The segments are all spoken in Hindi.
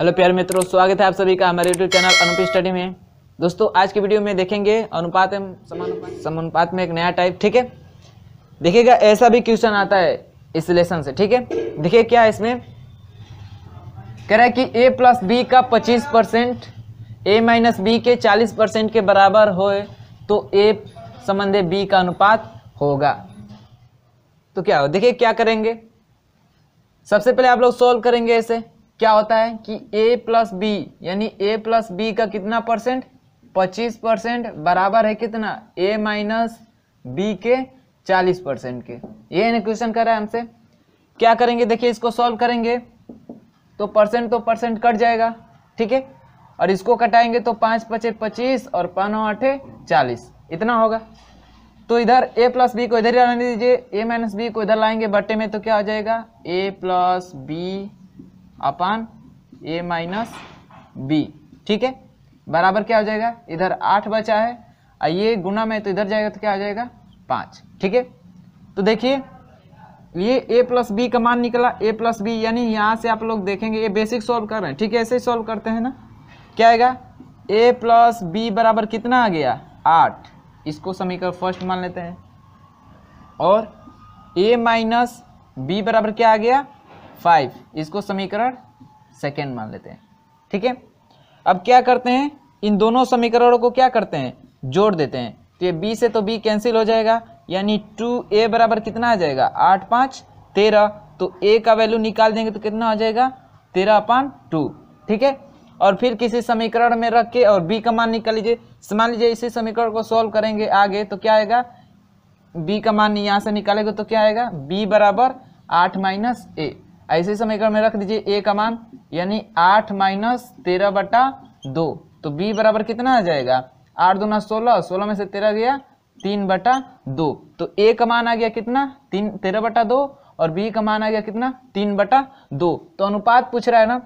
हेलो प्यार मित्रों स्वागत है आप सभी का हमारे यूट्यूब चैनल अनुपी स्टडी में दोस्तों आज की वीडियो में देखेंगे अनुपात एवं समानुपात समानुपात में एक नया टाइप ठीक है देखिएगा ऐसा भी क्वेश्चन आता है इस लेसन से ठीक है देखिए क्या है इसमें कह रहा है कि ए प्लस बी का पच्चीस परसेंट ए माइनस बी के चालीस परसेंट के बराबर हो तो ए संबंधे बी का अनुपात होगा तो क्या हो देखिए क्या करेंगे सबसे पहले आप लोग सॉल्व करेंगे ऐसे क्या होता है कि ए प्लस बी यानी ए प्लस बी का कितना परसेंट पच्चीस परसेंट बराबर है कितना ए माइनस बी के चालीस परसेंट के ये क्वेश्चन कर रहा है हमसे क्या करेंगे देखिए इसको सॉल्व करेंगे तो परसेंट तो परसेंट कट जाएगा ठीक है और इसको कटाएंगे तो पाँच पचे पच्चीस और पानों आठे चालीस इतना होगा तो इधर a प्लस बी को इधर ही लाने दीजिए a माइनस बी को इधर लाएंगे बट्टे में तो क्या हो जाएगा a plus B upon A minus B ठीक है बराबर क्या हो जाएगा इधर आठ बचा है और ये गुना में तो इधर जाएगा तो क्या हो जाएगा पाँच ठीक है तो देखिए ये ए प्लस बी का मान निकला ए प्लस बी यानी यहाँ से आप लोग देखेंगे ये बेसिक सॉल्व कर रहे हैं ठीक है ऐसे ही सॉल्व करते हैं ना क्या आएगा ए प्लस बी बराबर कितना आ गया आठ इसको समीकरण फर्स्ट मान लेते हैं और ए माइनस बी बराबर क्या आ गया फाइव इसको समीकरण सेकेंड मान लेते हैं ठीक है अब क्या करते हैं इन दोनों समीकरणों को क्या करते हैं जोड़ देते हैं तो ये बी से तो बी कैंसिल हो जाएगा यानी टू ए बराबर कितना आ जाएगा आठ पाँच तेरह तो ए का वैल्यू निकाल देंगे तो कितना हो जाएगा तेरह अपान टू ठीक है और फिर किसी समीकरण में रख के और बी का मान निकाल लीजिए मान लीजिए इसी समीकरण को सॉल्व करेंगे आगे तो क्या आएगा बी का मान यहाँ से निकालेगा तो क्या आएगा बी बराबर आठ माइनस ए ऐसे समीकरण में रख दीजिए ए का मान यानी आठ माइनस तेरह बटा दो तो बी बराबर कितना आ जाएगा आठ दूना सोलह सोलह में से तेरह गया तीन बटा दो तो ए का मान आ गया कितना तीन तेरह बटा दो और बी का मान आ गया कितना तीन बटा दो तो अनुपात पूछ रहा है ना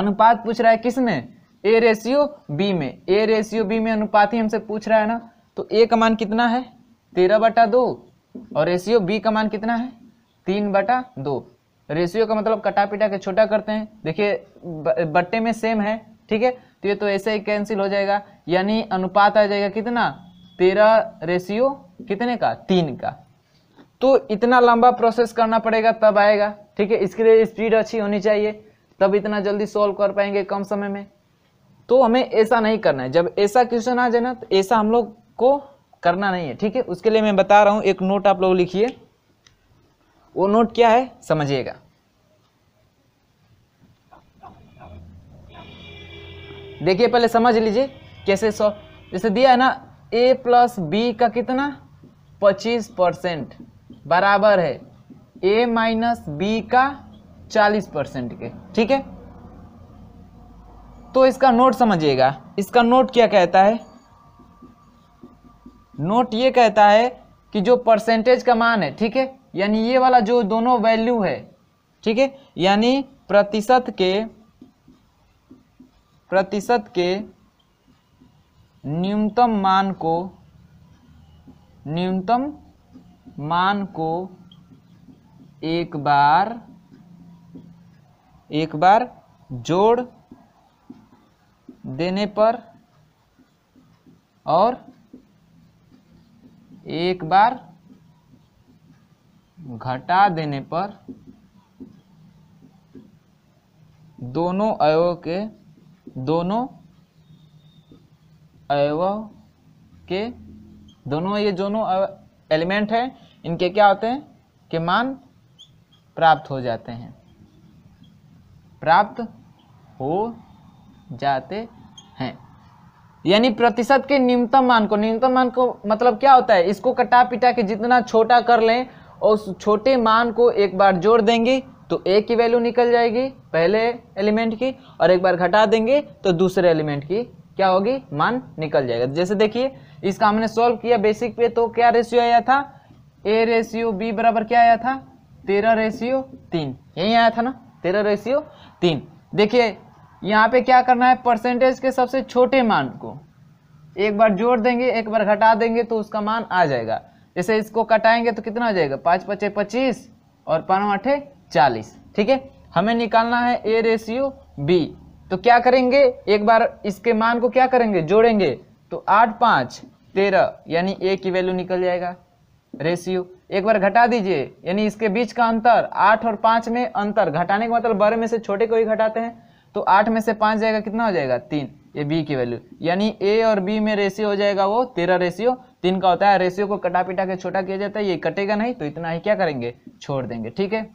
अनुपात पूछ रहा है किस में ए रेशियो बी में ए रेशियो बी में अनुपात ही हमसे पूछ रहा है ना तो ए का मान कितना है तेरह बटा दो और रेशियो बी का मान कितना है तीन बटा दो रेशियो का मतलब कटा पिटा के छोटा करते हैं देखिए बट्टे में सेम है ठीक है तो ये तो ऐसे ही कैंसिल हो जाएगा यानी अनुपात आ जाएगा कितना तेरह रेशियो कितने का तीन का तो इतना लंबा प्रोसेस करना पड़ेगा तब आएगा ठीक है इसके लिए स्पीड अच्छी होनी चाहिए तब इतना जल्दी सॉल्व कर पाएंगे कम समय में तो हमें ऐसा नहीं करना है जब ऐसा क्वेश्चन आ जाए ना तो ऐसा हम लोग को करना नहीं है ठीक है उसके लिए मैं बता रहा हूँ एक नोट आप लोग लिखिए वो नोट क्या है समझिएगा देखिए पहले समझ लीजिए कैसे सौ जैसे दिया है ना ए प्लस बी का कितना पच्चीस परसेंट बराबर है ए माइनस बी का चालीस परसेंट के ठीक है तो इसका नोट समझिएगा इसका नोट क्या कहता है नोट ये कहता है कि जो परसेंटेज का मान है ठीक है यानी ये वाला जो दोनों वैल्यू है ठीक है यानी प्रतिशत के प्रतिशत के न्यूनतम मान को न्यूनतम मान को एक बार एक बार जोड़ देने पर और एक बार घटा देने पर दोनों अयव के दोनों अयव के दोनों ये दोनों एलिमेंट हैं इनके क्या होते हैं के मान प्राप्त हो जाते हैं प्राप्त हो जाते हैं यानी प्रतिशत के न्यूनतम मान को न्यूनतम मान को मतलब क्या होता है इसको कटा पिटा के जितना छोटा कर लें और उस छोटे मान को एक बार जोड़ देंगे तो ए की वैल्यू निकल जाएगी पहले एलिमेंट की और एक बार घटा देंगे तो दूसरे एलिमेंट की क्या होगी मान निकल जाएगा जैसे देखिए इसका हमने सॉल्व किया बेसिक पे तो क्या रेशियो आया था ए रेशियो बी बराबर क्या आया था तेरह रेशियो तीन यही आया था ना तेरह रेशियो तीन देखिए यहाँ पे क्या करना है परसेंटेज के सबसे छोटे मान को एक बार जोड़ देंगे एक बार घटा देंगे तो उसका मान आ जाएगा जैसे इसको कटाएंगे तो कितना हो जाएगा पाँच पचे पच्चीस और पाँच आठे चालीस ठीक है हमें निकालना है ए रेशियो बी तो क्या करेंगे एक बार इसके मान को क्या करेंगे जोड़ेंगे तो आठ पाँच तेरह यानी ए की वैल्यू निकल जाएगा रेशियो एक बार घटा दीजिए यानी इसके बीच का अंतर आठ और पाँच में अंतर घटाने का मतलब बड़े में से छोटे को ही घटाते हैं तो आठ में से पाँच जाएगा कितना हो जाएगा तीन ये बी की वैल्यू यानी ए और बी में रेशियो हो जाएगा वो तेरह रेशियो तीन का होता है रेशियो को कटा पिटा के छोटा किया जाता है ये कटेगा नहीं तो इतना ही क्या करेंगे छोड़ देंगे ठीक है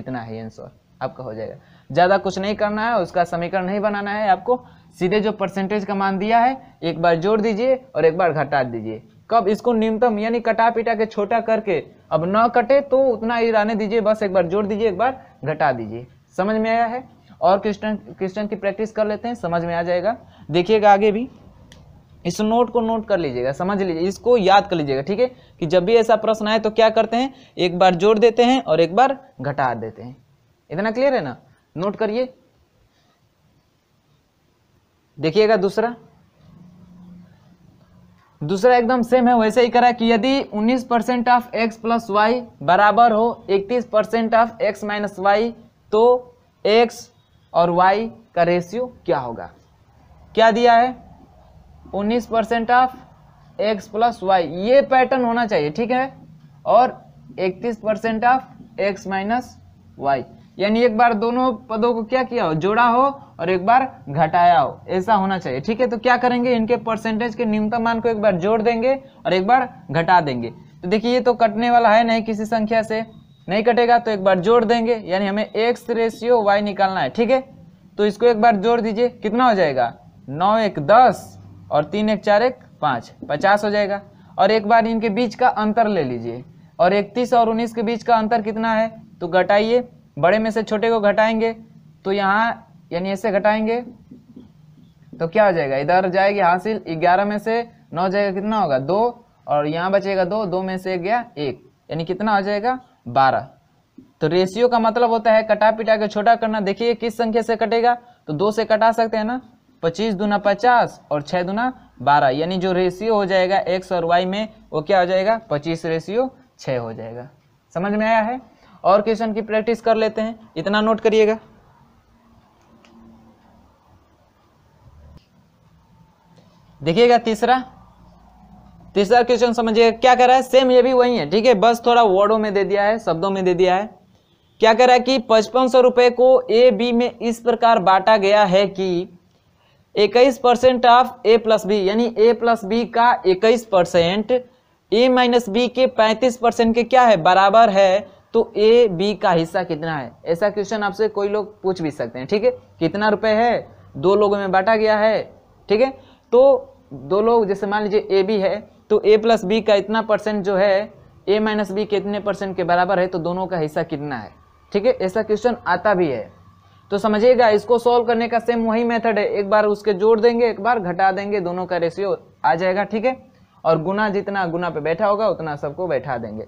इतना ही आंसर आपका हो जाएगा ज़्यादा कुछ नहीं करना है उसका समीकरण नहीं बनाना है आपको सीधे जो परसेंटेज का मान दिया है एक बार जोड़ दीजिए और एक बार घटा दीजिए कब इसको न्यूनतम यानी कटा पिटा के छोटा करके अब न कटे तो उतना ही रहने दीजिए बस एक बार जोड़ दीजिए एक बार घटा दीजिए समझ में आया है और क्वेश्चन क्वेश्चन की प्रैक्टिस कर लेते हैं समझ में आ जाएगा देखिएगा आगे भी इस नोट को नोट कर लीजिएगा समझ लीजिए इसको याद कर लीजिएगा ठीक है कि जब भी ऐसा प्रश्न आए तो क्या करते हैं एक बार जोड़ देते हैं और एक बार घटा देते हैं इतना क्लियर है ना नोट करिए देखिएगा दूसरा दूसरा एकदम सेम है वैसे ही करा कि यदि 19 percent of X plus Y बराबर हो 31 percent of X minus Y तो एक्स और वाई का रेशियो क्या होगा क्या दिया है उन्नीस percent of X plus Y ये पैटर्न होना चाहिए ठीक है और इकतीस percent of X minus Y यानी एक बार दोनों पदों को क्या किया हो जोड़ा हो और एक बार घटाया हो ऐसा होना चाहिए ठीक है तो क्या करेंगे इनके परसेंटेज के न्यूनतम मान को एक बार जोड़ देंगे और एक बार घटा देंगे तो देखिए ये तो कटने वाला है नहीं किसी संख्या से नहीं कटेगा तो एक बार जोड़ देंगे यानी हमें एक्स रेशियो वाई निकालना है ठीक है तो इसको एक बार जोड़ दीजिए कितना हो जाएगा नौ एक दस और तीन एक चार एक पाँच पचास हो जाएगा और एक बार इनके बीच का अंतर ले लीजिए और इकतीस और उन्नीस के बीच का अंतर कितना है तो घटाइए बड़े में से छोटे को घटाएंगे तो यहाँ यानी ऐसे घटाएंगे तो क्या हो जाएगा इधर जाएगी हासिल ग्यारह में से नौ जाएगा कितना होगा दो और यहाँ बचेगा दो दो में से गया एक यानी कितना हो जाएगा बारह तो रेशियो का मतलब होता है कटा पिटा के छोटा करना देखिए किस संख्या से कटेगा तो दो से कटा सकते हैं ना पच्चीस दूना पचास और छः दूना बारह यानी जो रेशियो हो जाएगा एक्स और वाई में वो क्या हो जाएगा पच्चीस रेशियो छः हो जाएगा समझ में आया है और क्वेश्चन की प्रैक्टिस कर लेते हैं इतना नोट करिएगा देखिएगा तीसरा तीसरा क्वेश्चन समझिएगा क्या कर रहा है सेम ये भी वही है ठीक है बस थोड़ा वर्डों में दे दिया है शब्दों में दे दिया है क्या कह रहा है कि पचपन सौ रुपए को ए बी में इस प्रकार बांटा गया है कि इक्कीस percent of A plus B यानी ए प्लस बी का इक्कीस परसेंट ए माइनस बी के पैंतीस परसेंट के क्या है बराबर है तो ए बी का हिस्सा कितना है ऐसा क्वेश्चन आपसे कोई लोग पूछ भी सकते हैं ठीक है कितना रुपए है दो लोगों में बांटा गया है ठीक है तो दो लोग जैसे मान लीजिए ए बी है तो ए प्लस बी का इतना परसेंट जो है ए माइनस बी के इतने परसेंट के बराबर है तो दोनों का हिस्सा कितना है ठीक है ऐसा क्वेश्चन आता भी है तो समझिएगा इसको सॉल्व करने का सेम वही मेथड है एक बार उसके जोड़ देंगे एक बार घटा देंगे दोनों का रेशियो आ जाएगा ठीक है और गुना जितना गुना पे बैठा होगा उतना सबको बैठा देंगे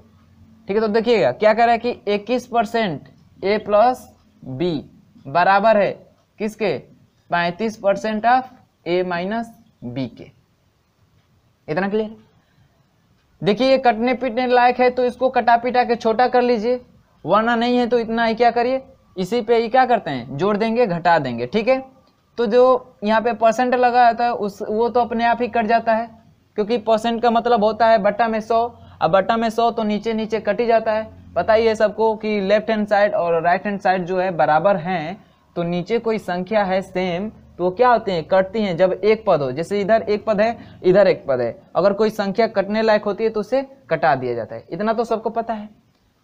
ठीक है तो देखिएगा क्या कह रहा है कि इक्कीस परसेंट ए प्लस बी बराबर है किसके पैंतीस percent of A minus B के इतना क्लियर देखिए ये कटने पीटने लायक है तो इसको कटा पीटा के छोटा कर लीजिए वरना नहीं है तो इतना ही क्या करिए इसी पे ही क्या करते हैं जोड़ देंगे घटा देंगे ठीक है तो जो यहाँ पे परसेंट लगा रहता है उस वो तो अपने आप ही कट जाता है क्योंकि परसेंट का मतलब होता है बट्टा में सौ अब बट्टा में सौ तो नीचे नीचे कट ही जाता है पता ही है सबको कि लेफ्ट हैंड साइड और राइट हैंड साइड जो है बराबर हैं तो नीचे कोई संख्या है सेम तो वो क्या होती हैं कटती हैं जब एक पद हो जैसे इधर एक पद है इधर एक पद है अगर कोई संख्या कटने लायक होती है तो उसे कटा दिया जाता है इतना तो सबको पता है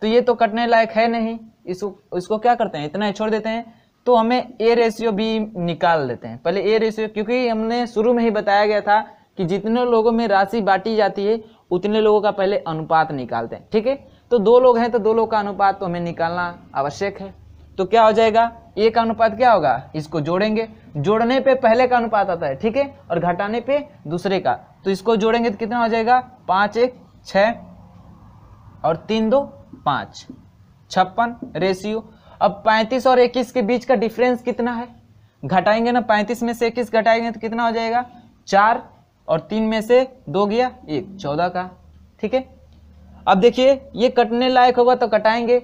तो ये तो कटने लायक है नहीं इसको इसको क्या करते हैं इतना छोड़ देते हैं तो हमें ए रेशियो भी निकाल देते हैं पहले ए रेशियो क्योंकि हमने शुरू में ही बताया गया था कि जितने लोगों में राशि बांटी जाती है उतने लोगों का पहले अनुपात निकालते हैं ठीक है तो दो लोग हैं तो दो लोग का अनुपात तो हमें निकालना आवश्यक है तो क्या हो जाएगा ए का अनुपात क्या होगा इसको जोड़ेंगे जोड़ने पे पहले का अनुपात आता है ठीक है और घटाने पे दूसरे का तो इसको जोड़ेंगे तो कितना हो जाएगा पाँच एक छ और तीन दो पाँच छप्पन रेशियो अब 35 और 21 के बीच का डिफरेंस कितना है घटाएंगे ना 35 में से इक्कीस घटाएंगे तो कितना हो जाएगा चार और तीन में से दो गया एक चौदह का ठीक है अब देखिए ये कटने लायक होगा तो कटाएंगे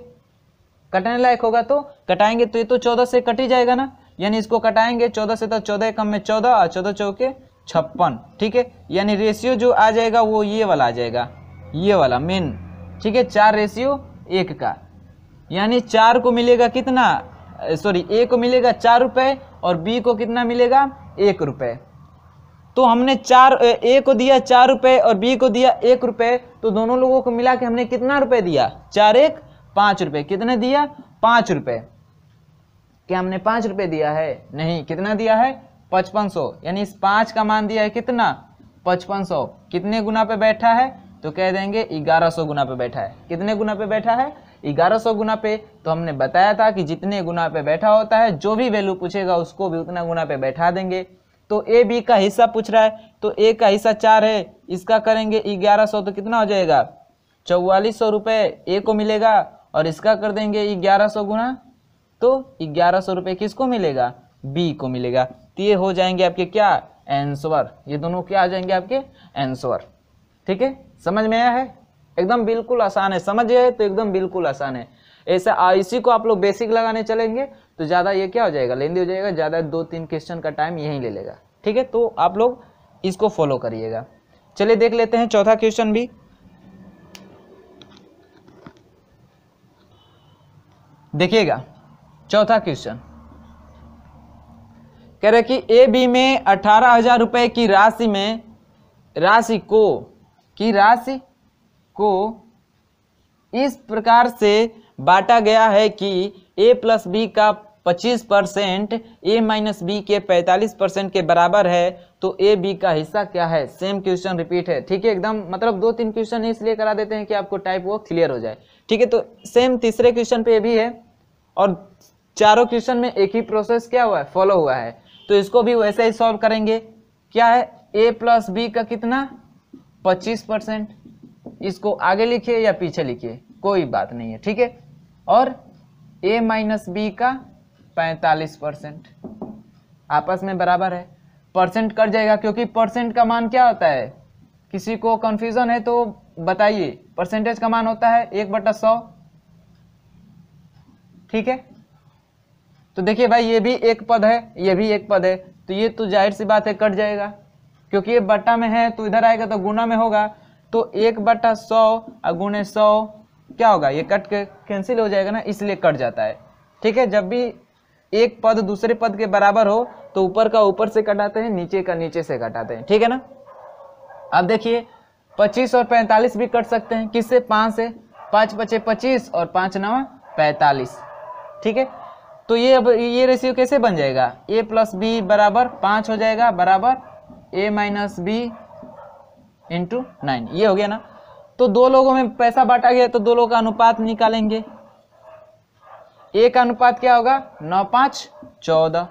कटने लायक होगा तो कटाएंगे तो ये तो चौदह से कट ही जाएगा ना यानी इसको कटाएंगे चौदह से तो चौदह कम में चौदह और चौदह चौके छप्पन ठीक है यानी रेशियो जो आ जाएगा वो ये वाला आ जाएगा ये वाला मेन ठीक है चार रेशियो एक का यानी चार को मिलेगा कितना सॉरी ए को मिलेगा चार रुपये और बी को कितना मिलेगा एक रुपये तो हमने चार ए को दिया चार रुपये और बी को दिया एक रुपये तो दोनों लोगों को मिला के हमने कितना रुपये दिया चार एक पाँच रुपये कितने दिया पाँच रुपये क्या हमने पाँच रुपये दिया है नहीं कितना दिया है पचपन सौ यानी इस पाँच का मान दिया है कितना पचपन सौ कितने गुना पे बैठा है तो कह देंगे ग्यारह सौ गुना पे बैठा है कितने गुना पे बैठा है ग्यारह सौ गुना पे तो हमने बताया था कि जितने गुना पे बैठा होता है जो भी वैल्यू पूछेगा उसको भी उतना गुना पे बैठा देंगे तो ए बी का हिस्सा पूछ रहा है तो ए का हिस्सा चार है इसका करेंगे ग्यारह सौ तो कितना हो जाएगा चौवालीस सौ रुपये ए को मिलेगा और इसका कर देंगे ग्यारह सौ गुना तो ग्यारह सौ रुपये किसको मिलेगा बी को मिलेगा तो ये हो जाएंगे आपके क्या एंसवर ये दोनों क्या आ जाएंगे आपके एंसवर ठीक है समझ में आया है एकदम बिल्कुल आसान है समझिए तो एकदम बिल्कुल आसान है ऐसा इसी को आप लोग बेसिक लगाने चलेंगे तो ज़्यादा ये क्या हो जाएगा लेंदी हो जाएगा ज़्यादा दो तीन क्वेश्चन का टाइम यहीं ले लेगा ठीक है तो आप लोग इसको फॉलो करिएगा चलिए देख लेते हैं चौथा क्वेश्चन भी देखिएगा चौथा क्वेश्चन कह रहे कि ए बी में अठारह हजार रुपए की राशि में राशि को की राशि को इस प्रकार से बांटा गया है कि ए प्लस बी का 25 परसेंट ए माइनस बी के 45 परसेंट के बराबर है तो ए बी का हिस्सा क्या है सेम क्वेश्चन रिपीट है ठीक है एकदम मतलब दो तीन क्वेश्चन इसलिए करा देते हैं कि आपको टाइप वो क्लियर हो जाए ठीक है तो सेम तीसरे क्वेश्चन पे भी है और चारों क्वेश्चन में एक ही प्रोसेस क्या हुआ है फॉलो हुआ है तो इसको भी वैसे ही सॉल्व करेंगे क्या है ए प्लस बी का कितना पच्चीस परसेंट इसको आगे लिखिए या पीछे लिखिए कोई बात नहीं है ठीक है और ए माइनस बी का 45 परसेंट आपस में बराबर है परसेंट कट जाएगा क्योंकि परसेंट का मान क्या होता है किसी को कन्फ्यूजन है तो बताइए परसेंटेज का मान होता है एक बटा सौ ठीक है तो देखिए भाई ये भी एक पद है ये भी एक पद है तो ये तो जाहिर सी बात है कट जाएगा क्योंकि ये बट्टा में है तो इधर आएगा तो गुना में होगा तो एक बटा सौ गुणे सौ क्या होगा ये कट के कैंसिल हो जाएगा ना इसलिए कट जाता है ठीक है जब भी एक पद दूसरे पद के बराबर हो तो ऊपर का ऊपर से कटाते हैं नीचे का नीचे से कटाते हैं ठीक है ना अब देखिए पच्चीस और पैंतालीस भी कट सकते हैं किससे पाँच से पाँच पचे पच्चीस और पाँच नवा पैतालीस ठीक है तो ये अब ये रेशियो कैसे बन जाएगा ए प्लस बी बराबर पाँच हो जाएगा बराबर A minus B into nine ये हो गया ना तो दो लोगों में पैसा बांटा गया तो दो लोगों का अनुपात निकालेंगे एक अनुपात क्या होगा नौ पाँच चौदह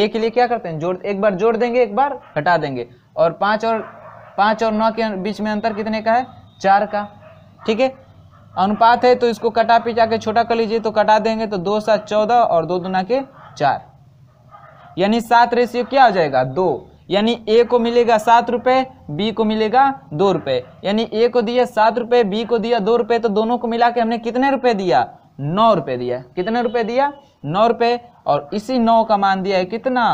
ए के लिए क्या करते हैं जोड़ एक बार जोड़ देंगे एक बार घटा देंगे और पाँच और पाँच और नौ के बीच में अंतर कितने का है चार का ठीक है अनुपात है तो इसको कटा पिटा के छोटा कर लीजिए तो कटा देंगे तो दो सात चौदह और दो दुना के चार यानी सात रेशियो क्या हो जाएगा दो यानी ए को मिलेगा सात रुपये बी को मिलेगा दो रुपये यानी ए को दिया सात रुपये बी को दिया दो रुपये तो दोनों को मिला के हमने कितने रुपये दिया नौ रुपये दिया कितने रुपये दिया नौ रुपये और इसी नौ का मान दिया है कितना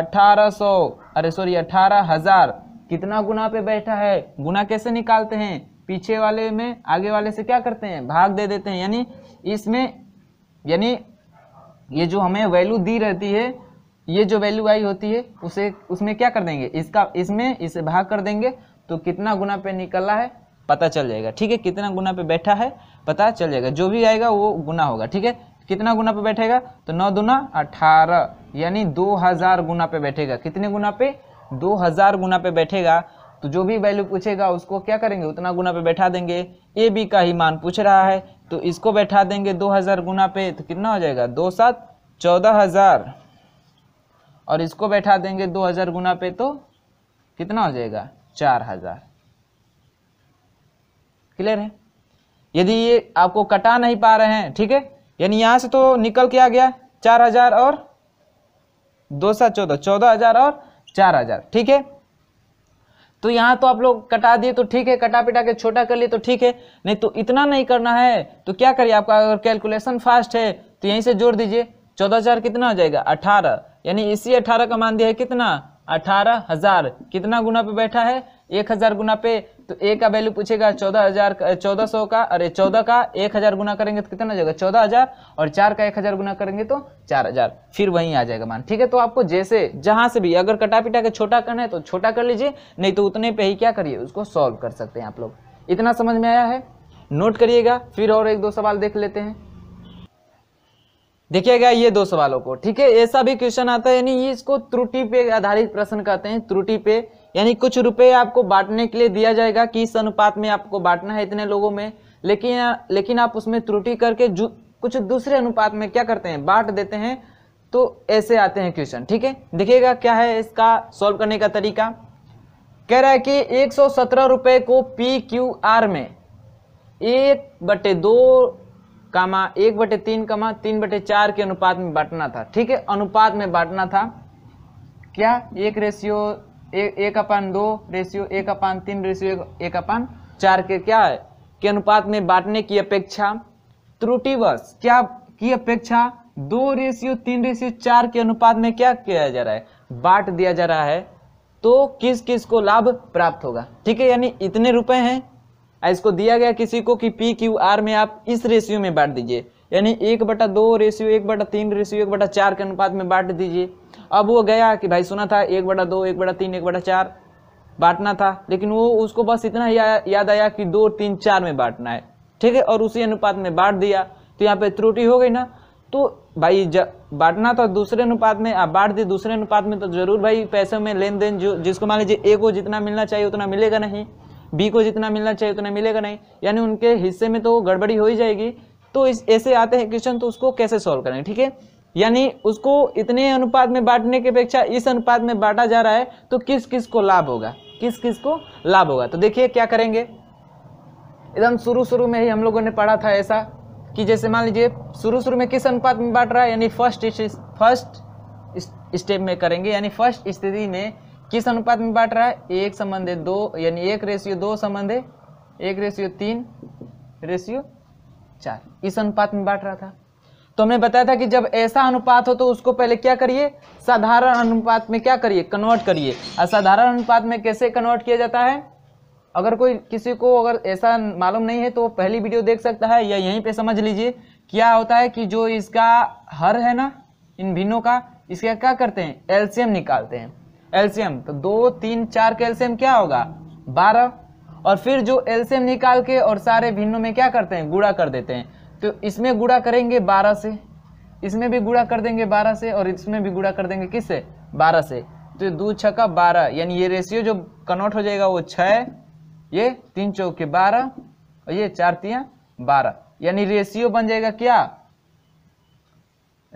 अठारह सौ अरे सॉरी अठारह हज़ार कितना गुना पे बैठा है गुना कैसे निकालते हैं पीछे वाले में आगे वाले से क्या करते हैं भाग दे देते हैं यानी इसमें यानी ये जो हमें वैल्यू दी रहती है ये जो वैल्यू आई होती है उसे उसमें क्या कर देंगे इसका इसमें इसे भाग कर देंगे तो कितना गुना पे निकला है पता चल जाएगा ठीक है कितना गुना पे बैठा है पता चल जाएगा जो भी आएगा वो गुना होगा ठीक है कितना गुना पे बैठेगा तो नौ दुना अठारह यानी दो हज़ार गुना पे बैठेगा कितने गुना पे दो हज़ार गुना पे बैठेगा तो जो भी वैल्यू पूछेगा उसको क्या करेंगे उतना गुना पे बैठा देंगे ए बी का ही मान पूछ रहा है तो इसको बैठा देंगे दो हज़ार गुना पे तो कितना हो जाएगा दो सात चौदह हज़ार और इसको बैठा देंगे दो हज़ार गुना पे तो कितना हो जाएगा चार हज़ार क्लियर है यदि ये आपको कटा नहीं पा रहे हैं ठीक है यानी यहाँ से तो निकल के आ गया चार हज़ार और दो सौ चौदह चौदह हज़ार और चार हज़ार ठीक है तो यहाँ तो आप लोग कटा दिए तो ठीक है कटा पिटा के छोटा कर लिए तो ठीक है नहीं तो इतना नहीं करना है तो क्या करिए आपका अगर कैलकुलेशन फास्ट है तो यहीं से जोड़ दीजिए चौदह हज़ार कितना हो जाएगा अठारह यानी इसी अठारह का मान दिया है कितना अठारह हजार कितना गुना पे बैठा है एक हजार गुना पे तो ए का वैल्यू पूछेगा चौदह हजार चौदह सौ का अरे चौदह का एक हजार गुना करेंगे तो कितना जाएगा चौदह हजार और चार का एक हजार गुना करेंगे तो चार हजार फिर वहीं आ जाएगा मान ठीक है तो आपको जैसे जहां से भी अगर कटा पिटा के छोटा करना है तो छोटा कर लीजिए नहीं तो उतने पे ही क्या करिए उसको सॉल्व कर सकते हैं आप लोग इतना समझ में आया है नोट करिएगा फिर और एक दो सवाल देख लेते हैं देखिएगा ये दो सवालों को ठीक है ऐसा भी क्वेश्चन आता है यानी इसको त्रुटि पे आधारित प्रश्न कहते हैं त्रुटि पे यानी कुछ रुपए आपको बांटने के लिए दिया जाएगा कि इस अनुपात में आपको बांटना है इतने लोगों में लेकिन लेकिन आप उसमें त्रुटि करके कुछ दूसरे अनुपात में क्या करते हैं बांट देते हैं तो ऐसे आते हैं क्वेश्चन ठीक है देखिएगा क्या है इसका सॉल्व करने का तरीका कह रहा है कि एक सौ सत्रह रुपये को पी क्यू आर में एक बटे दो कमा एक बटे तीन कमा तीन बटे चार के अनुपात में बांटना था ठीक है अनुपात में बांटना था क्या एक रेशियो ए, एक अपान दो रेशियो एक अपान तीन रेशियो एक, एक अपान चार के क्या है के अनुपात में बांटने की अपेक्षा त्रुटिवश क्या की अपेक्षा दो रेशियो तीन रेशियो चार के अनुपात में क्या किया जा रहा है बांट दिया जा रहा है तो किस किस को लाभ प्राप्त होगा ठीक है यानी इतने रुपए हैं इसको दिया गया किसी को कि पी क्यू आर में आप इस रेशियो में बांट दीजिए यानी एक बटा दो रेशियो एक बटा तीन रेशियो एक बटा चार के अनुपात में बांट दीजिए अब वो गया कि भाई सुना था एक बटा दो एक बटा तीन एक बटा चार बांटना था लेकिन वो उसको बस इतना या, याद आया कि दो तीन चार में बांटना है ठीक है और उसी अनुपात में बांट दिया तो यहाँ पे त्रुटि हो गई ना तो भाई बांटना था दूसरे अनुपात में आप बांट दिए दूसरे अनुपात में तो जरूर भाई पैसे में लेन देन जो जिसको मान लीजिए एक को जितना मिलना चाहिए उतना मिलेगा नहीं बी को जितना मिलना चाहिए उतना मिलेगा नहीं यानी उनके हिस्से में तो गड़बड़ी हो ही जाएगी तो इस ऐसे आते हैं क्वेश्चन तो उसको कैसे सॉल्व करें ठीक है यानी उसको इतने अनुपात में बांटने की अपेक्षा इस अनुपात में बांटा जा रहा है तो किस किस को लाभ होगा किस किस को लाभ होगा तो देखिए क्या करेंगे एकदम शुरू शुरू में ही हम लोगों ने पढ़ा था ऐसा कि जैसे मान लीजिए शुरू शुरू में किस अनुपात में बांट रहा है यानी फर्स्ट फर्स्ट स्टेप में करेंगे यानी फर्स्ट स्थिति में किस अनुपात में बांट रहा है एक संबंध है दो यानी एक रेशियो दो संबंध है एक रेशियो तीन रेशियो चार इस अनुपात में बांट रहा था तो हमने बताया था कि जब ऐसा अनुपात हो तो उसको पहले क्या करिए साधारण अनुपात में क्या करिए कन्वर्ट करिए असाधारण अनुपात में कैसे कन्वर्ट किया जाता है अगर कोई किसी को अगर ऐसा मालूम नहीं है तो पहली वीडियो देख सकता है या यहीं पे समझ लीजिए क्या होता है कि जो इसका हर है ना इन भिन्नों का इसका क्या करते हैं एल्सियम निकालते हैं एल्सियम तो दो तीन चार का एल्सियम क्या होगा बारह और फिर जो एल्सियम निकाल के और सारे भिन्नों में क्या करते हैं गुड़ा कर देते हैं तो इसमें गुड़ा करेंगे बारह से इसमें भी गुड़ा कर देंगे बारह से और इसमें भी गुड़ा कर देंगे से बारह से तो दो छक्का बारह यानी ये रेशियो जो कन्वर्ट हो जाएगा वो छः ये तीन चौके बारह और ये चार तिया बारह यानी रेशियो बन जाएगा क्या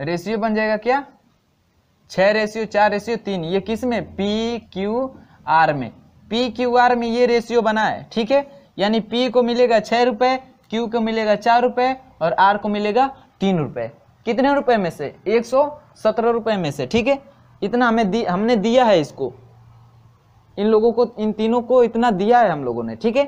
रेशियो बन जाएगा क्या छः रेशियो चार रेशियो तीन ये किस में पी क्यू आर में पी क्यू आर में ये रेशियो बना है ठीक है यानी पी को मिलेगा छः रुपये क्यू को मिलेगा चार रुपये और आर को मिलेगा तीन रुपये कितने रुपए में से एक सौ सत्रह रुपये में से ठीक है इतना हमें दी हमने दिया है इसको इन लोगों को इन तीनों को इतना दिया है हम लोगों ने ठीक है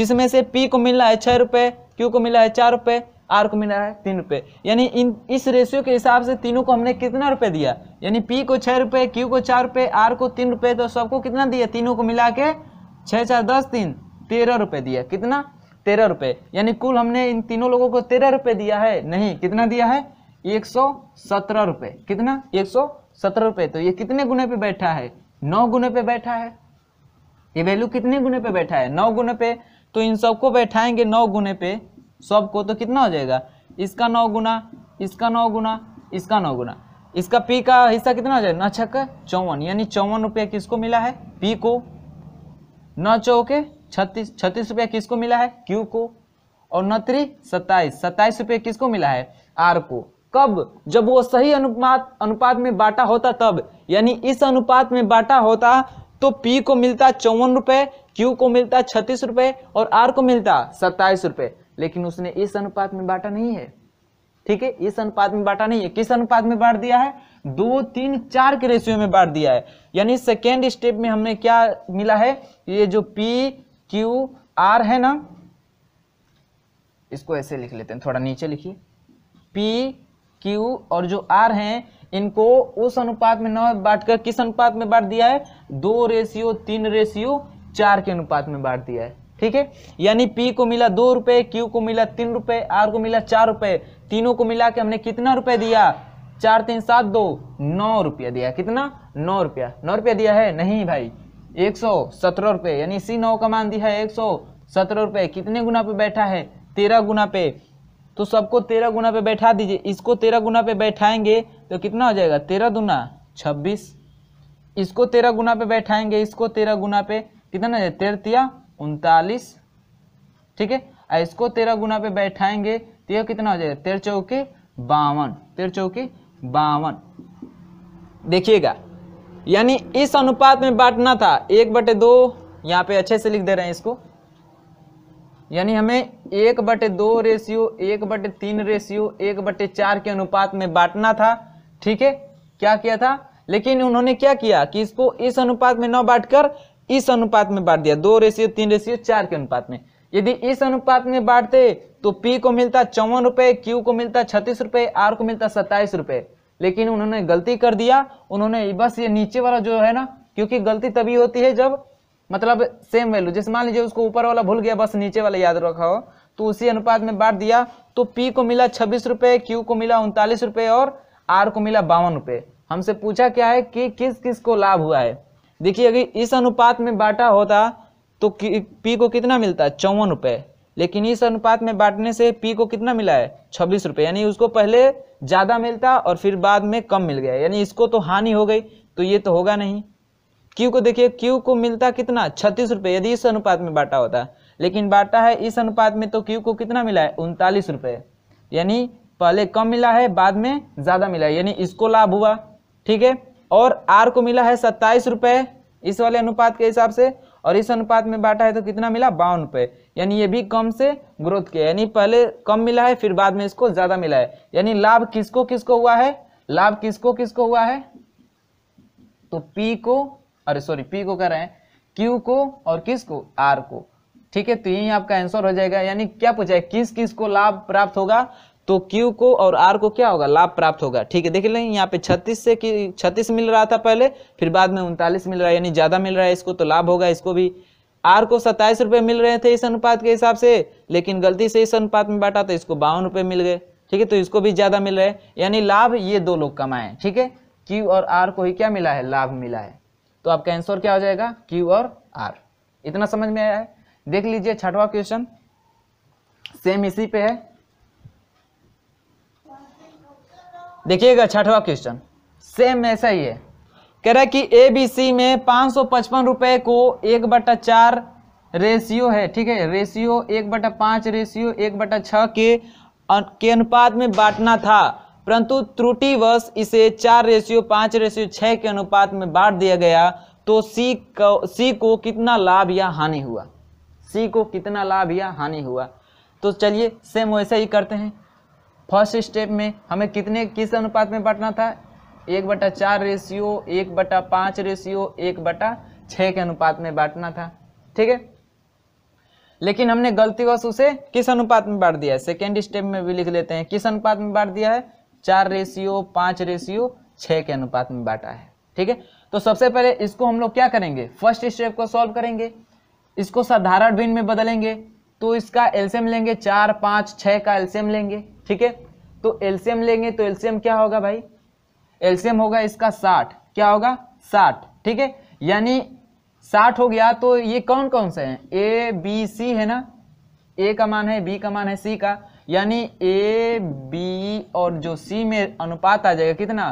जिसमें से पी को मिला है छः रुपये क्यू को मिला है चार रुपये आर को मिला है तीन रुपये यानी इन इस रेशियो के हिसाब से तीनों को हमने कितना रुपए दिया यानी पी को छः रुपये क्यू को चार रुपये आर को तीन रुपये तो सबको कितना दिया तीनों को मिला के छः चार दस तीन तेरह रुपये दिया कितना तेरह रुपये यानी कुल हमने इन तीनों लोगों को तेरह रुपये दिया है नहीं कितना दिया है एक सौ सत्रह रुपये कितना एक सौ सत्रह रुपये तो ये कितने गुने पे बैठा है नौ गुने पे बैठा है ये वैल्यू कितने गुने पे बैठा है नौ गुने पे तो इन सबको बैठाएंगे नौ गुने पे सब को तो कितना हो जाएगा इसका नौ गुना इसका नौ गुना इसका नौ गुना इसका पी का हिस्सा कितना हो जाएगा न छक चौवन यानी चौवन रुपया किसको मिला है पी को न चौके छत्तीस छत्तीस रुपया किसको मिला है क्यू को और न त्री सत्ताईस सत्ताईस रुपया किसको मिला है आर को कब जब वो सही अनुपात अनुपात में बांटा होता तब यानी इस अनुपात में बांटा होता तो पी को मिलता चौवन रुपये क्यू को मिलता छत्तीस रुपये और आर को मिलता सत्ताईस रुपये लेकिन उसने इस अनुपात में बांटा नहीं है ठीक है इस अनुपात में बांटा नहीं है किस अनुपात में बांट दिया है दो तीन चार के रेशियो में बांट दिया है यानी सेकेंड स्टेप में हमने क्या मिला है ये जो पी क्यू आर है ना इसको ऐसे लिख लेते हैं थोड़ा नीचे लिखिए पी क्यू और जो आर हैं इनको उस अनुपात में न बांटकर किस अनुपात में बांट दिया है दो रेशियो तीन रेशियो चार के अनुपात में बांट दिया है ठीक है यानी पी को मिला दो रुपए क्यू को मिला तीन रुपए आर को मिला चार रुपए तीनों को मिला के हमने कितना रुपए दिया चार तीन सात दो नौ रुपया दिया कितना नौ रुपया नौ रुपया दिया है नहीं भाई एक सौ सत्रह रुपये यानी इसी नौ का मान दिया है एक सौ सत्रह रुपये कितने गुना पे बैठा है तेरह गुना पे तो सबको तेरह गुना पे बैठा दीजिए इसको तेरह गुना पे बैठाएंगे तो कितना हो जाएगा तेरह दुना छब्बीस इसको तेरह गुना पे बैठाएंगे इसको तेरह गुना पे कितना तेरतिया उनतालीस ठीक है इसको तेरह गुना पे बैठाएंगे तो यह कितना हो जाएगा तेरह चौके बावन तेरह चौके बावन देखिएगा यानी इस अनुपात में बांटना था एक बटे दो यहाँ पे अच्छे से लिख दे रहे हैं इसको यानी हमें एक बटे दो रेशियो एक बटे तीन रेशियो एक बटे चार के अनुपात में बांटना था ठीक है क्या किया था लेकिन उन्होंने क्या किया कि इसको इस अनुपात में न बांटकर इस अनुपात में बांट दिया दो रेशियो तीन रेशियो चार के अनुपात में यदि इस अनुपात में बांटते तो पी को मिलता चौवन रुपए क्यू को मिलता छत्तीस रुपए आर को मिलता सत्ताईस रुपए लेकिन उन्होंने गलती कर दिया उन्होंने बस ये नीचे वाला जो है ना क्योंकि गलती तभी होती है जब मतलब सेम वैल्यू जैसे मान लीजिए उसको ऊपर वाला भूल गया बस नीचे वाला याद रखा हो तो उसी अनुपात में बांट दिया तो पी को मिला छब्बीस रुपए क्यू को मिला उनतालीस रुपए और आर को मिला बावन रुपए हमसे पूछा क्या है कि किस किस को लाभ हुआ है देखिए अगर इस अनुपात में बांटा होता तो पी को कितना मिलता चौवन रुपये लेकिन इस अनुपात में बांटने से पी को कितना मिला है छब्बीस रुपये यानी उसको पहले ज़्यादा मिलता और फिर बाद में कम मिल गया यानी इसको तो हानि हो गई तो ये तो होगा नहीं क्यू को देखिए क्यू को मिलता कितना छत्तीस रुपये यदि इस अनुपात में बांटा होता लेकिन बांटा है इस अनुपात में तो क्यू को कितना मिला है उनतालीस रुपये यानी पहले कम मिला है बाद में ज़्यादा मिला है यानी इसको लाभ हुआ ठीक है और आर को मिला है सत्ताईस रुपए इस वाले अनुपात के हिसाब से और इस अनुपात में बांटा है तो कितना मिला बावन रुपए यानी ये भी कम से ग्रोथ किया यानी पहले कम मिला है फिर बाद में इसको ज़्यादा मिला है यानी लाभ किसको किसको हुआ है लाभ किसको किसको हुआ है तो पी को अरे सॉरी पी को कह रहे हैं क्यू को और किसको आर को ठीक है तो यही आपका आंसर हो जाएगा यानी क्या पूछा है किस किस को लाभ प्राप्त होगा तो Q को और R को क्या होगा लाभ प्राप्त होगा ठीक है देख लें यहाँ पे 36 से छत्तीस मिल रहा था पहले फिर बाद में उनतालीस मिल रहा है यानी ज़्यादा मिल रहा है इसको तो लाभ होगा इसको भी आर को सत्ताईस रुपये मिल रहे थे इस अनुपात के हिसाब से लेकिन गलती से इस अनुपात में बांटा तो इसको बावन रुपये मिल गए ठीक है तो इसको भी ज़्यादा मिल रहा है यानी लाभ ये दो लोग कमाए ठीक है क्यू और आर को ही क्या मिला है लाभ मिला है तो आपका आंसर क्या हो जाएगा क्यू और आर इतना समझ में आया है देख लीजिए छठवा क्वेश्चन सेम इसी पे है देखिएगा छठवा क्वेश्चन सेम ऐसा ही है कह रहा है कि ए बी सी में पाँच सौ पचपन रुपये को एक बटा चार रेशियो है ठीक है रेशियो एक बटा पाँच रेशियो एक बटा छः के के अनुपात में बांटना था परंतु त्रुटिवश इसे चार रेशियो पाँच रेशियो छः के अनुपात में बांट दिया गया तो सी को सी को कितना लाभ या हानि हुआ सी को कितना लाभ या हानि हुआ तो चलिए सेम वैसा ही करते हैं फर्स्ट स्टेप में हमें कितने किस अनुपात में बांटना था एक बटा चार रेशियो एक बटा पाँच रेशियो एक बटा छः के अनुपात में बांटना था ठीक है लेकिन हमने गलतीवश उसे किस अनुपात में बांट दिया है सेकेंड स्टेप में भी लिख लेते हैं किस अनुपात में बांट दिया है चार रेशियो पाँच रेशियो छः के अनुपात में बांटा है ठीक है तो सबसे पहले इसको हम लोग क्या करेंगे फर्स्ट स्टेप को सॉल्व करेंगे इसको साधारण भिन्न में बदलेंगे तो इसका एल्सियम लेंगे चार पाँच छः का एल्सियम लेंगे ठीक है तो एल्सियम लेंगे तो एल्सियम क्या होगा भाई एल्सियम होगा इसका साठ क्या होगा साठ ठीक है यानी साठ हो गया तो ये कौन कौन से हैं ए बी सी है ना ए का मान है बी का मान है सी का यानी ए बी और जो सी में अनुपात आ जाएगा कितना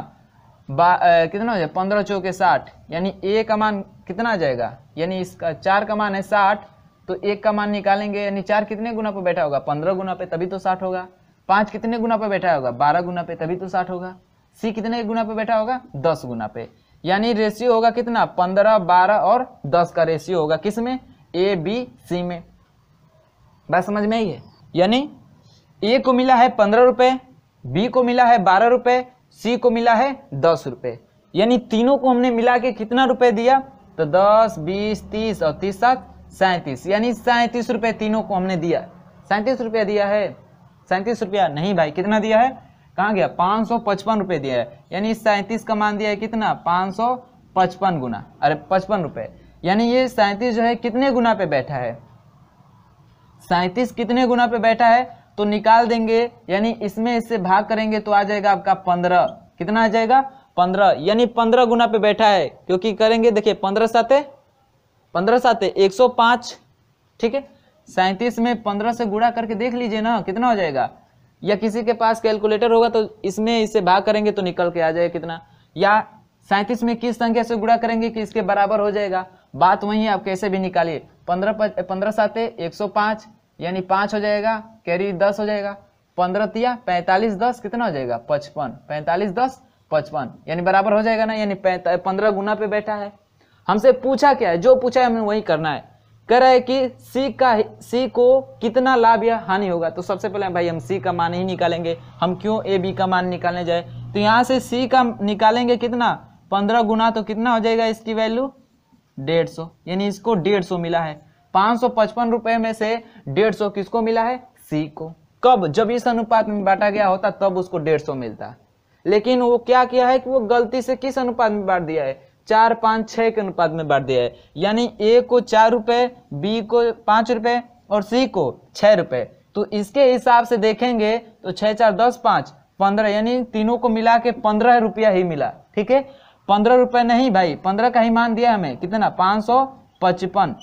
बा आ, कितना हो जाएगा पंद्रह चौके साठ यानी ए का मान कितना आ जाएगा यानी इसका चार का मान है साठ तो एक का मान निकालेंगे यानी चार कितने गुना पे बैठा होगा पंद्रह गुना पे तभी तो साठ होगा पांच कितने गुना पे बैठा होगा बारह गुना पे तभी तो साठ होगा सी कितने गुना पे बैठा होगा दस गुना पे यानी रेशियो होगा कितना पंद्रह बारह और दस का रेशियो होगा किस में ए बी सी में बात समझ में आई है यानी ए को मिला है पंद्रह रुपये बी को मिला है बारह रुपये सी को मिला है दस रुपये यानी तीनों को हमने मिला के कितना रुपए दिया तो दस बीस तीस और तीस सात सैंतीस यानी सैंतीस रुपये तीनों को हमने दिया सैंतीस रुपये दिया है सैंतीस रुपया नहीं भाई कितना दिया है कहाँ गया पाँच सौ पचपन रुपये दिया है यानी सैंतीस का मान दिया है कितना पाँच सौ पचपन गुना अरे पचपन रुपये यानी ये सैंतीस जो है कितने गुना पे बैठा है सैंतीस कितने गुना पे बैठा है तो निकाल देंगे यानी इसमें इससे भाग करेंगे तो आ जाएगा आपका पंद्रह कितना आ जाएगा पंद्रह यानी पंद्रह गुना पे बैठा है क्योंकि करेंगे देखिए पंद्रह साते पंद्रह साते एक सौ पाँच ठीक है सैंतीस में पंद्रह से गुड़ा करके देख लीजिए ना कितना हो जाएगा या किसी के पास कैलकुलेटर होगा तो इसमें इससे भाग करेंगे तो निकल के आ जाएगा कितना या सैंतीस में किस संख्या से गुड़ा करेंगे कि इसके बराबर हो जाएगा बात वही है आप कैसे भी निकालिए पंद्रह पंद्रह सात एक सौ पाँच यानी पाँच हो जाएगा कैरी दस हो जाएगा पंद्रह तिया पैंतालीस दस कितना हो जाएगा पचपन पैंतालीस दस पचपन यानी बराबर हो जाएगा ना यानी पंद्रह गुना पे बैठा है हमसे पूछा क्या है जो पूछा है हमें वही करना है कह रहा है कि सी का सी को कितना लाभ या हानि होगा तो सबसे पहले भाई हम सी का मान ही निकालेंगे हम क्यों ए बी का मान निकालने जाए तो यहाँ से सी का निकालेंगे कितना पंद्रह गुना तो कितना हो जाएगा इसकी वैल्यू डेढ़ सौ यानी इसको डेढ़ सौ मिला है पाँच सौ पचपन रुपये में से डेढ़ सौ किसको मिला है सी को कब जब इस अनुपात में बांटा गया होता तब उसको डेढ़ सौ मिलता लेकिन वो क्या किया है कि वो गलती से किस अनुपात में बांट दिया है चार पाँच छः के अनुपात में बांट दिया है यानी ए को चार रुपये बी को पाँच रुपये और सी को छः रुपये तो इसके हिसाब से देखेंगे तो छः चार दस पाँच पंद्रह यानी तीनों को मिला के पंद्रह रुपया ही मिला ठीक है पंद्रह रुपये नहीं भाई पंद्रह का ही मान दिया हमें कितना पाँच सौ पचपन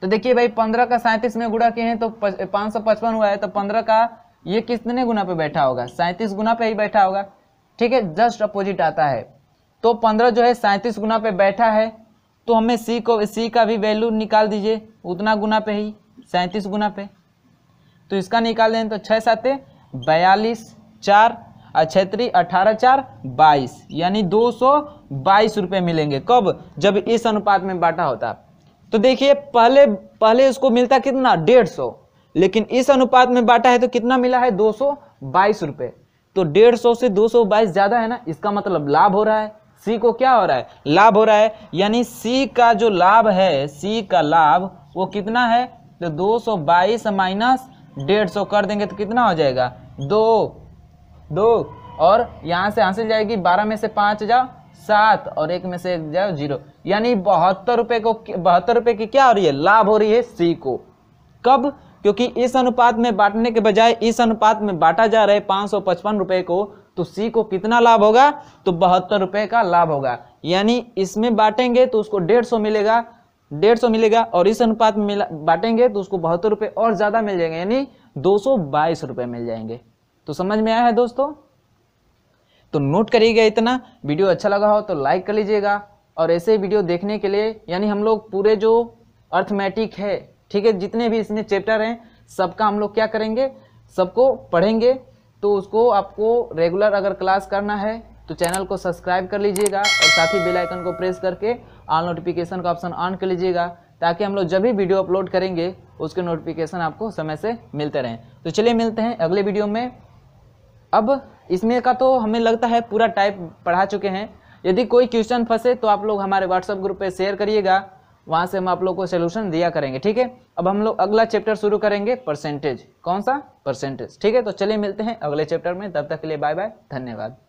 तो देखिए भाई पंद्रह का सैंतीस में गुणा किए हैं तो पाँच सौ पचपन हुआ है तो पंद्रह का ये कितने गुना पे बैठा होगा सैंतीस गुना पे ही बैठा होगा ठीक है जस्ट अपोजिट आता है तो पंद्रह जो है सैंतीस गुना पे बैठा है तो हमें सी को सी का भी वैल्यू निकाल दीजिए उतना गुना पे ही सैंतीस गुना पे तो इसका निकाल दें तो छः सातें बयालीस चार छत्री अठारह चार बाईस यानी दो सौ बाईस रुपये मिलेंगे कब जब इस अनुपात में बांटा होता तो देखिए पहले पहले उसको मिलता कितना डेढ़ सौ लेकिन इस अनुपात में बांटा है तो कितना मिला है दो सौ बाईस रुपये तो डेढ़ सौ से दो सौ बाईस ज़्यादा है ना इसका मतलब लाभ हो रहा है सी को क्या हो रहा है लाभ हो रहा है यानी सी का जो लाभ है सी का लाभ वो कितना है तो 222 माइनस डेढ़ सौ कर देंगे तो कितना हो जाएगा दो दो और यहाँ से हासिल जाएगी बारह में से पाँच जाओ सात और एक में से एक जाओ जीरो यानी बहत्तर रुपये को बहत्तर रुपये की क्या हो रही है लाभ हो रही है सी को कब क्योंकि इस अनुपात में बांटने के बजाय इस अनुपात में बांटा जा रहा है पाँच सौ पचपन रुपये को तो सी को कितना लाभ होगा तो बहत्तर रुपए का लाभ होगा यानी इसमें बांटेंगे तो उसको डेढ़ सौ मिलेगा डेढ़ सौ मिलेगा और इस अनुपात में बांटेंगे तो उसको बहत्तर रुपए और ज़्यादा मिल जाएंगे यानी दो सौ बाईस रुपए मिल जाएंगे तो समझ में आया है दोस्तों तो नोट करिएगा इतना वीडियो अच्छा लगा हो तो लाइक कर लीजिएगा और ऐसे वीडियो देखने के लिए यानी हम लोग पूरे जो अर्थमेटिक है ठीक है जितने भी इसमें चैप्टर हैं सबका हम लोग क्या करेंगे सबको पढ़ेंगे तो उसको आपको रेगुलर अगर क्लास करना है तो चैनल को सब्सक्राइब कर लीजिएगा और साथ ही बेल आइकन को प्रेस करके ऑल नोटिफिकेशन का ऑप्शन ऑन कर लीजिएगा ताकि हम लोग जब भी वीडियो अपलोड करेंगे उसके नोटिफिकेशन आपको समय से मिलते रहें तो चलिए मिलते हैं अगले वीडियो में अब इसमें का तो हमें लगता है पूरा टाइप पढ़ा चुके हैं यदि कोई क्वेश्चन फंसे तो आप लोग हमारे व्हाट्सएप ग्रुप पर शेयर करिएगा वहां से हम आप लोग को सोल्यूशन दिया करेंगे ठीक है अब हम लोग अगला चैप्टर शुरू करेंगे परसेंटेज कौन सा परसेंटेज ठीक है तो चलिए मिलते हैं अगले चैप्टर में तब तक के लिए बाय बाय धन्यवाद